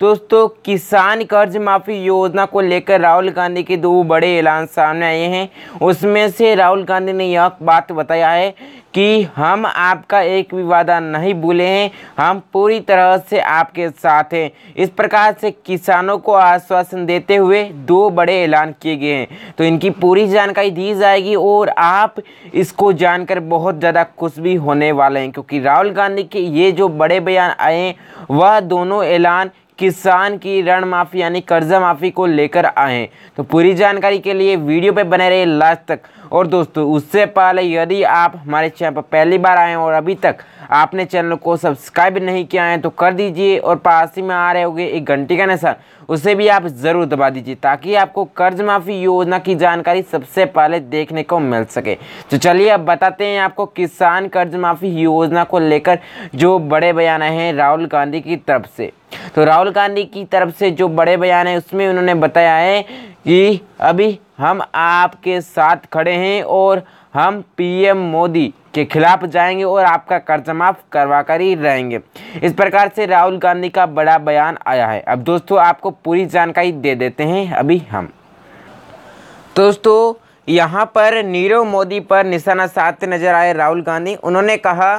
दोस्तों किसान कर्ज माफ़ी योजना को लेकर राहुल गांधी के दो बड़े ऐलान सामने आए हैं उसमें से राहुल गांधी ने यह बात बताया है कि हम आपका एक भी वादा नहीं भूले हैं हम पूरी तरह से आपके साथ हैं इस प्रकार से किसानों को आश्वासन देते हुए दो बड़े ऐलान किए गए हैं तो इनकी पूरी जानकारी दी जाएगी और आप इसको जानकर बहुत ज़्यादा खुश भी होने वाले हैं क्योंकि राहुल गांधी के ये जो बड़े बयान आए वह दोनों ऐलान किसान की ऋण माफ़ी यानी कर्जा माफ़ी को लेकर आए तो पूरी जानकारी के लिए वीडियो पे बने रहे लास्ट तक और दोस्तों उससे पहले यदि आप हमारे चैनल पर पहली बार आए और अभी तक आपने चैनल को सब्सक्राइब नहीं किया है तो कर दीजिए और पास ही में आ रहे होंगे एक घंटी का निशान उसे भी आप ज़रूर दबा दीजिए ताकि आपको कर्ज माफ़ी योजना की जानकारी सबसे पहले देखने को मिल सके तो चलिए अब बताते हैं आपको किसान कर्ज माफ़ी योजना को लेकर जो बड़े बयान हैं राहुल गांधी की तरफ से तो राहुल गांधी की तरफ से जो बड़े बयान है उसमें उन्होंने बताया है कि अभी हम आपके साथ खड़े हैं और हम पीएम मोदी के खिलाफ जाएंगे और आपका कर्ज माफ करवा कर ही रहेंगे इस प्रकार से राहुल गांधी का बड़ा बयान आया है अब दोस्तों आपको पूरी जानकारी दे देते हैं अभी हम दोस्तों यहाँ पर नीरव मोदी पर निशाना साधते नजर आए राहुल गांधी उन्होंने कहा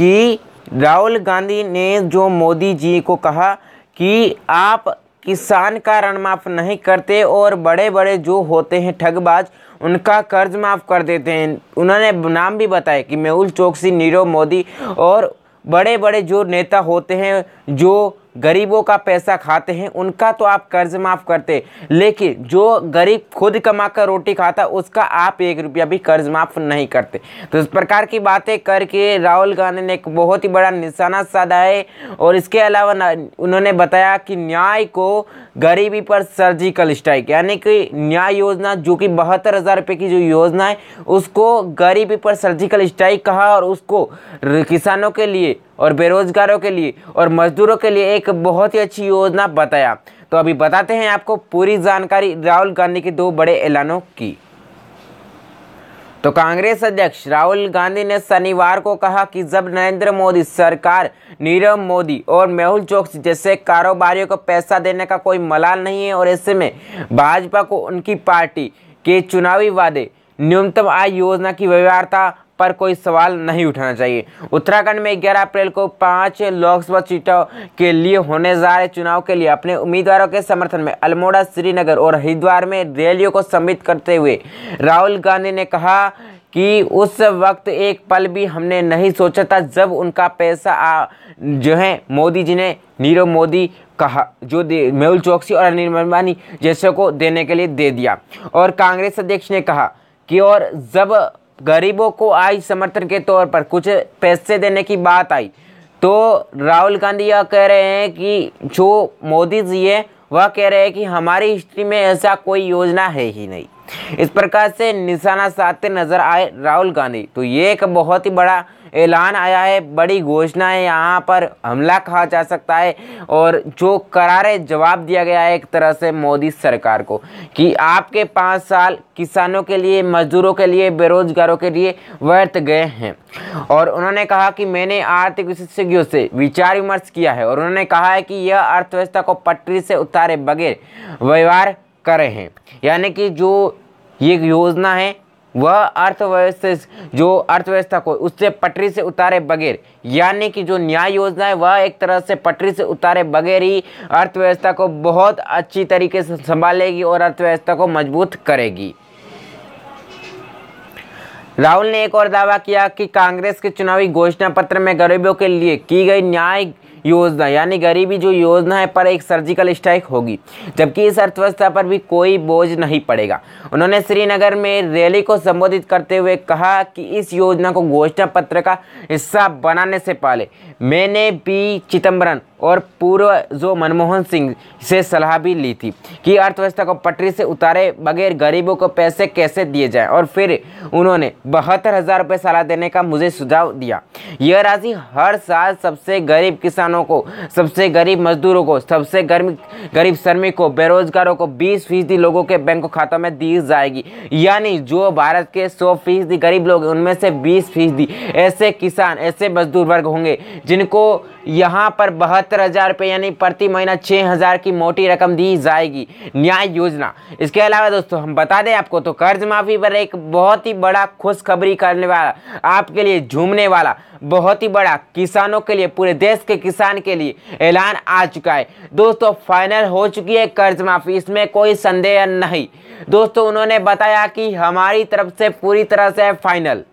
कि राहुल गांधी ने जो मोदी जी को कहा कि आप किसान का ऋण माफ़ नहीं करते और बड़े बड़े जो होते हैं ठगबाज उनका कर्ज माफ़ कर देते हैं उन्होंने नाम भी बताया कि मेहुल चौकसी नीरव मोदी और बड़े बड़े जो नेता होते हैं जो गरीबों का पैसा खाते हैं उनका तो आप कर्ज माफ़ करते लेकिन जो गरीब खुद कमा कर रोटी खाता उसका आप एक रुपया भी कर्ज माफ़ नहीं करते तो इस प्रकार की बातें करके राहुल गांधी ने एक बहुत ही बड़ा निशाना साधा है और इसके अलावा उन्होंने बताया कि न्याय को गरीबी पर सर्जिकल स्ट्राइक यानी कि न्याय योजना जो कि बहत्तर हज़ार रुपये की जो योजना है उसको गरीबी पर सर्जिकल स्ट्राइक कहा और उसको किसानों के लिए और बेरोज़गारों के लिए और मज़दूरों के लिए एक बहुत ही अच्छी योजना बताया तो अभी बताते हैं आपको पूरी जानकारी राहुल गांधी के दो बड़े ऐलानों की तो कांग्रेस अध्यक्ष राहुल गांधी ने शनिवार को कहा कि जब नरेंद्र मोदी सरकार नीरव मोदी और मेहुल चौकसी जैसे कारोबारियों को पैसा देने का कोई मलाल नहीं है और ऐसे में भाजपा को उनकी पार्टी के चुनावी वादे न्यूनतम आय योजना की व्यवहारता पर कोई सवाल नहीं उठाना चाहिए उत्तराखंड में 11 अप्रैल को पांच लोकसभा सीटों के लिए होने जा रहे चुनाव के लिए अपने उम्मीदवारों के समर्थन में अल्मोड़ा श्रीनगर और हरिद्वार में रैलियों को सम्मिलित करते हुए राहुल गांधी ने कहा कि उस वक्त एक पल भी हमने नहीं सोचा था जब उनका पैसा आ, जो है मोदी जी ने नीरव मोदी कहा जो मेहुल चौकसी और अनिल अंबानी जैसे को देने के लिए दे दिया और कांग्रेस अध्यक्ष ने कहा कि और जब गरीबों को आज समर्थन के तौर पर कुछ पैसे देने की बात आई तो राहुल गांधी यह कह रहे हैं कि जो मोदी जी है वह कह रहे हैं कि हमारी हिस्ट्री में ऐसा कोई योजना है ही नहीं इस प्रकार से निशाना साधते नजर आए राहुल गांधी तो ये एक बहुत ही बड़ा ऐलान आया है बड़ी घोषणा है यहाँ पर हमला कहा जा सकता है और जो करार जवाब दिया गया है एक तरह से मोदी सरकार को कि आपके पाँच साल किसानों के लिए मजदूरों के लिए बेरोजगारों के लिए व्यर्थ गए हैं और उन्होंने कहा कि मैंने आर्थिक विशेषज्ञों से विचार विमर्श किया है और उन्होंने कहा है कि यह अर्थव्यवस्था को पटरी से उतारे बगैर व्यवहार करें हैं यानी कि जो ये योजना है वह अर्थव्यवस्था जो अर्थव्यवस्था को उससे पटरी से उतारे बगैर यानी कि जो न्याय योजना है वह एक तरह से पटरी से उतारे बगैर ही अर्थव्यवस्था को बहुत अच्छी तरीके से संभालेगी और अर्थव्यवस्था को मजबूत करेगी राहुल ने एक और दावा किया कि कांग्रेस के चुनावी घोषणा पत्र में गरीबों के लिए की गई न्याय योजना यानी गरीबी जो योजना है पर एक सर्जिकल स्ट्राइक होगी जबकि इस अर्थव्यवस्था पर भी कोई बोझ नहीं पड़ेगा उन्होंने श्रीनगर में रैली को संबोधित करते हुए कहा कि इस योजना को घोषणा पत्र का हिस्सा बनाने से पहले मैंने पी चिदम्बरम और पूर्व जो मनमोहन सिंह से सलाह भी ली थी कि अर्थव्यवस्था को पटरी से उतारे बगैर गरीबों को पैसे कैसे दिए जाए और फिर उन्होंने बहत्तर हज़ार रुपये सलाह देने का मुझे सुझाव दिया यह राशि हर साल सबसे गरीब किसानों को सबसे गरीब मजदूरों को सबसे गरीब गरीब श्रमिकों बेरोजगारों को बीस फीसदी लोगों के बैंक खातों में दी जाएगी यानी जो भारत के सौ फीसदी गरीब लोग उनमें से बीस फीसदी ऐसे किसान ऐसे मजदूर वर्ग होंगे जिनको यहाँ पर बहत्तर हज़ार रुपये यानी प्रति महीना छः हज़ार की मोटी रकम दी जाएगी न्याय योजना इसके अलावा दोस्तों हम बता दें आपको तो कर्ज माफ़ी पर एक बहुत ही बड़ा खुशखबरी करने वाला आपके लिए झूमने वाला बहुत ही बड़ा किसानों के लिए पूरे देश के किसान के लिए ऐलान आ चुका है दोस्तों फाइनल हो चुकी है कर्ज माफ़ी इसमें कोई संदेह नहीं दोस्तों उन्होंने बताया कि हमारी तरफ से पूरी तरह से फाइनल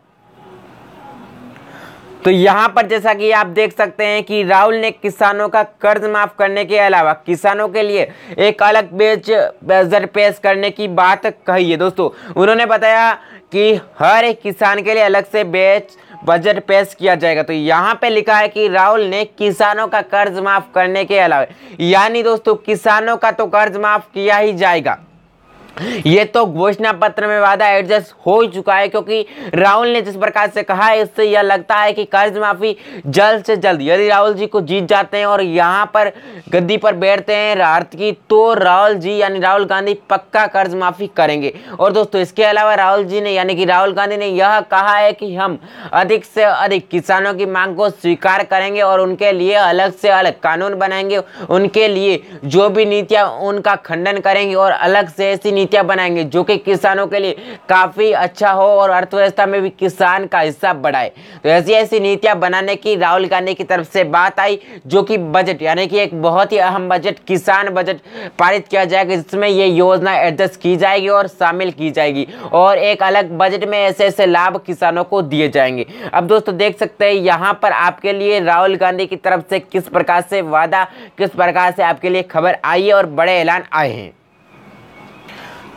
तो यहाँ पर जैसा कि आप देख सकते हैं कि राहुल ने किसानों का कर्ज माफ करने के अलावा किसानों के लिए एक अलग बेच बजट पेश करने की बात कही है दोस्तों उन्होंने बताया कि हर एक किसान के लिए अलग से बेच बजट पेश किया जाएगा तो यहाँ पे लिखा है कि राहुल ने किसानों का कर्ज माफ करने के अलावा यानी दोस्तों किसानों का तो कर्ज माफ किया ही जाएगा ये तो घोषणा पत्र में वादा एडजस्ट हो चुका है क्योंकि राहुल ने जिस प्रकार से कहा है इससे यह लगता है कि कर्ज माफी जल्द से जल्द यदि राहुल जी को जीत जाते हैं और यहाँ पर गद्दी पर बैठते हैं रात की तो राहुल जी यानी राहुल गांधी पक्का कर्ज माफी करेंगे और दोस्तों इसके अलावा राहुल जी ने यानी कि राहुल गांधी ने यह कहा है कि हम अधिक से अधिक किसानों की मांग को स्वीकार करेंगे और उनके लिए अलग से अलग कानून बनाएंगे उनके लिए जो भी नीतियाँ उनका खंडन करेंगे और अलग से ऐसी नीतियां बनाएंगे जो कि किसानों के लिए काफ़ी अच्छा हो और अर्थव्यवस्था में भी किसान का हिस्सा बढ़ाए तो ऐसी ऐसी नीतियां बनाने की राहुल गांधी की तरफ से बात आई जो कि बजट यानी कि एक बहुत ही अहम बजट किसान बजट पारित किया जाएगा जिसमें ये योजना एडजस्ट की जाएगी और शामिल की जाएगी और एक अलग बजट में ऐसे ऐसे लाभ किसानों को दिए जाएंगे अब दोस्तों देख सकते हैं यहाँ पर आपके लिए राहुल गांधी की तरफ से किस प्रकार से वादा किस प्रकार से आपके लिए खबर आई है और बड़े ऐलान आए हैं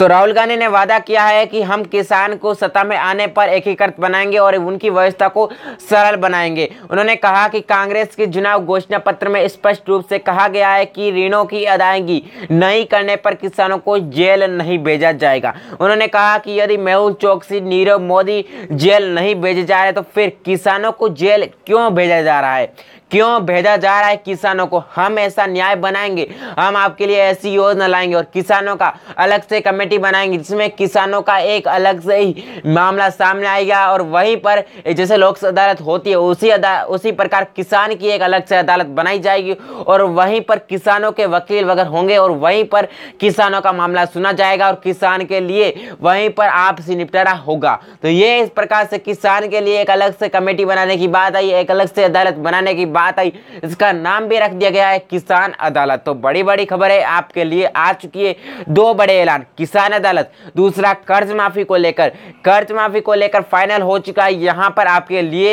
तो राहुल गांधी ने वादा किया है कि हम किसान को सत्ता में आने पर एकीकृत बनाएंगे और उनकी व्यवस्था को सरल बनाएंगे उन्होंने कहा कि कांग्रेस के चुनाव घोषणा पत्र में स्पष्ट रूप से कहा गया है कि ऋणों की अदायगी नहीं करने पर किसानों को जेल नहीं भेजा जाएगा उन्होंने कहा कि यदि मेहुल चौकसी नीरव मोदी जेल नहीं भेजे जा रहे तो फिर किसानों को जेल क्यों भेजा जा रहा है क्यों भेजा जा रहा है किसानों को हम ऐसा न्याय बनाएंगे हम आपके लिए ऐसी योजना लाएंगे और किसानों का अलग से कमेटी बनाएंगे जिसमें किसानों का एक अलग से ही मामला सामने आएगा और वहीं पर जैसे लोक अदालत होती है उसी उसी प्रकार किसान की एक अलग से अदालत बनाई जाएगी और वहीं पर किसानों के वकील वगैरह होंगे और वहीं पर किसानों का मामला सुना जाएगा और किसान के लिए वहीं पर आपसी निपटारा होगा तो ये इस प्रकार से किसान के लिए एक अलग से कमेटी बनाने की बात आई एक अलग से अदालत बनाने की बात आई इसका नाम भी रख दिया गया है किसान अदालत तो बड़ी बड़ी खबर है आपके लिए आ चुकी है दो बड़े ऐलान किसान अदालत दूसरा कर्ज माफी को लेकर कर्ज माफी को लेकर फाइनल हो चुका है यहां पर आपके लिए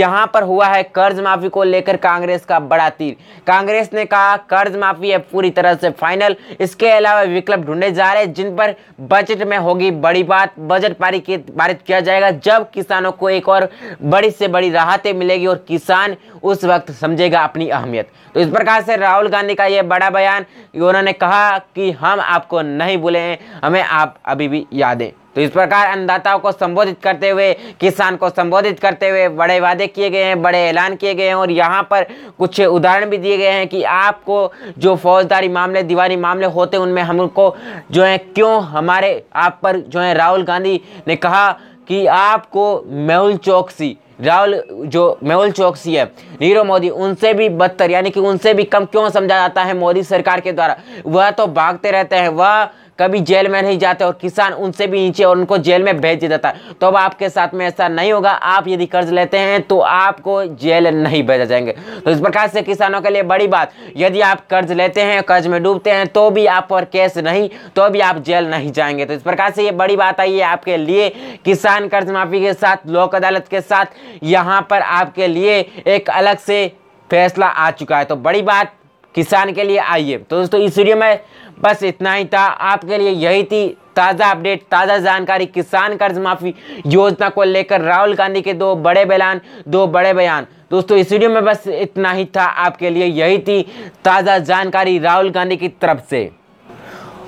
यहां पर हुआ है कर्ज माफी को लेकर कांग्रेस का बड़ा तीर कांग्रेस ने कहा कर्ज माफी है पूरी तरह से फाइनल इसके अलावा विकल्प ढूंढे जा रहे हैं जिन पर बजट में होगी बड़ी बात बजट पारित किया जाएगा जब किसानों को एक और बड़ी से बड़ी राहतें मिलेगी और किसान उस वक्त वक्त समझेगा अपनी अहमियत तो इस प्रकार से राहुल गांधी का ये बड़ा बयान उन्होंने कहा कि हम आपको नहीं भूले हैं हमें आप अभी भी याद तो इस प्रकार अन्नदाताओं को संबोधित करते हुए किसान को संबोधित करते हुए बड़े वादे किए गए हैं बड़े ऐलान किए गए हैं और यहाँ पर कुछ उदाहरण भी दिए गए हैं कि आपको जो फौजदारी मामले दीवानी मामले होते हैं उनमें हमको जो है क्यों हमारे आप पर जो है राहुल गांधी ने कहा कि आपको मेहुल चौकसी राहुल जो मेहुल चौकसी है नीरव मोदी उनसे भी बदतर यानी कि उनसे भी कम क्यों समझा जाता है मोदी सरकार के द्वारा वह तो भागते रहते हैं वह कभी जेल में नहीं जाते और किसान उनसे भी नीचे और उनको जेल में भेज देता है तो अब आपके साथ में ऐसा नहीं होगा आप यदि कर्ज लेते हैं तो आपको जेल नहीं भेजा जाएंगे तो इस प्रकार से किसानों के लिए बड़ी बात यदि आप कर्ज लेते हैं कर्ज में डूबते हैं तो भी आप पर केस नहीं तो भी आप जेल नहीं जाएंगे तो इस प्रकार से ये बड़ी बात आई है आपके लिए किसान कर्ज माफी के साथ लोक अदालत के साथ यहाँ पर आपके लिए एक अलग से फैसला आ चुका है तो बड़ी बात किसान के लिए आइए तो दोस्तों इस वीडियो में बस इतना ही था आपके लिए यही थी ताज़ा अपडेट ताज़ा जानकारी किसान कर्ज माफ़ी योजना को लेकर राहुल गांधी के दो बड़े बयान दो बड़े बयान दोस्तों इस वीडियो में बस इतना ही था आपके लिए यही थी ताज़ा जानकारी राहुल गांधी की तरफ से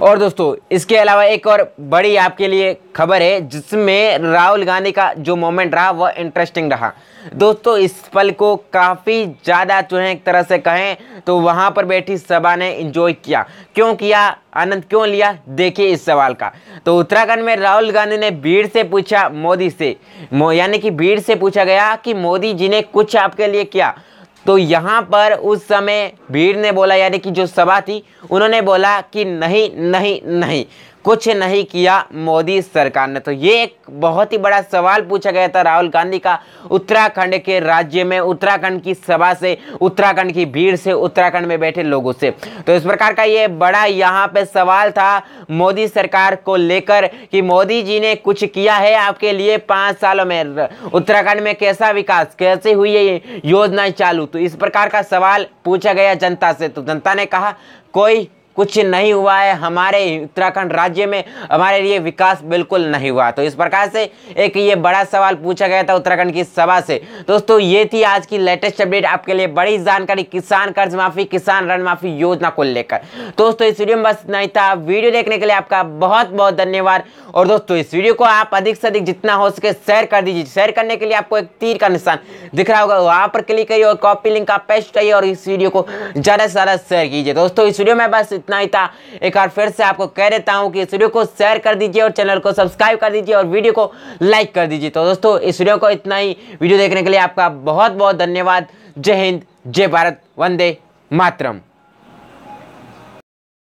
और दोस्तों इसके अलावा एक और बड़ी आपके लिए खबर है जिसमें राहुल गांधी का जो मोमेंट रहा वह इंटरेस्टिंग रहा दोस्तों इस पल को काफ़ी ज़्यादा जो है एक तरह से कहें तो वहाँ पर बैठी सभा ने इंजॉय किया क्यों किया आनंद क्यों लिया देखिए इस सवाल का तो उत्तराखंड में राहुल गांधी ने भीड़ से पूछा मोदी से मो, यानी कि भीड़ से पूछा गया कि मोदी जी ने कुछ आपके लिए किया तो यहाँ पर उस समय भीड़ ने बोला यानी कि जो सभा थी उन्होंने बोला कि नहीं नहीं नहीं कुछ नहीं किया मोदी सरकार ने तो ये एक बहुत ही बड़ा सवाल पूछा गया था राहुल गांधी का उत्तराखंड के राज्य में उत्तराखंड की सभा से उत्तराखंड की भीड़ से उत्तराखंड में बैठे लोगों से तो इस प्रकार का ये बड़ा यहाँ पे सवाल था मोदी सरकार को लेकर कि मोदी जी ने कुछ किया है आपके लिए पाँच सालों में उत्तराखंड में कैसा विकास कैसे हुई है योजनाएं चालू तो इस प्रकार का सवाल पूछा गया जनता से तो जनता ने कहा कोई कुछ नहीं हुआ है हमारे उत्तराखंड राज्य में हमारे लिए विकास बिल्कुल नहीं हुआ तो इस प्रकार से एक ये बड़ा सवाल पूछा गया था उत्तराखंड की सभा से दोस्तों ये थी आज की लेटेस्ट अपडेट आपके लिए बड़ी जानकारी किसान कर्ज माफी किसान ऋण माफी योजना को लेकर दोस्तों इस वीडियो में बस नहीं था वीडियो देखने के लिए आपका बहुत बहुत धन्यवाद और दोस्तों इस वीडियो को आप अधिक से अधिक जितना हो सके शेयर कर दीजिए शेयर करने के लिए आपको एक तीर का निशान दिख रहा होगा वहां पर क्लिक करिए और कॉपी लिंक का पेस्ट करिए और इस वीडियो को ज़्यादा से ज़्यादा शेयर कीजिए दोस्तों इस वीडियो में बस इतना ही था एक बार फिर से आपको कह देता हूँ कि इस वीडियो को शेयर कर दीजिए और चैनल को सब्सक्राइब कर दीजिए और वीडियो को लाइक कर दीजिए तो दोस्तों इस वीडियो को इतना ही वीडियो देखने के लिए आपका बहुत बहुत धन्यवाद जय हिंद जय भारत वंदे मातरम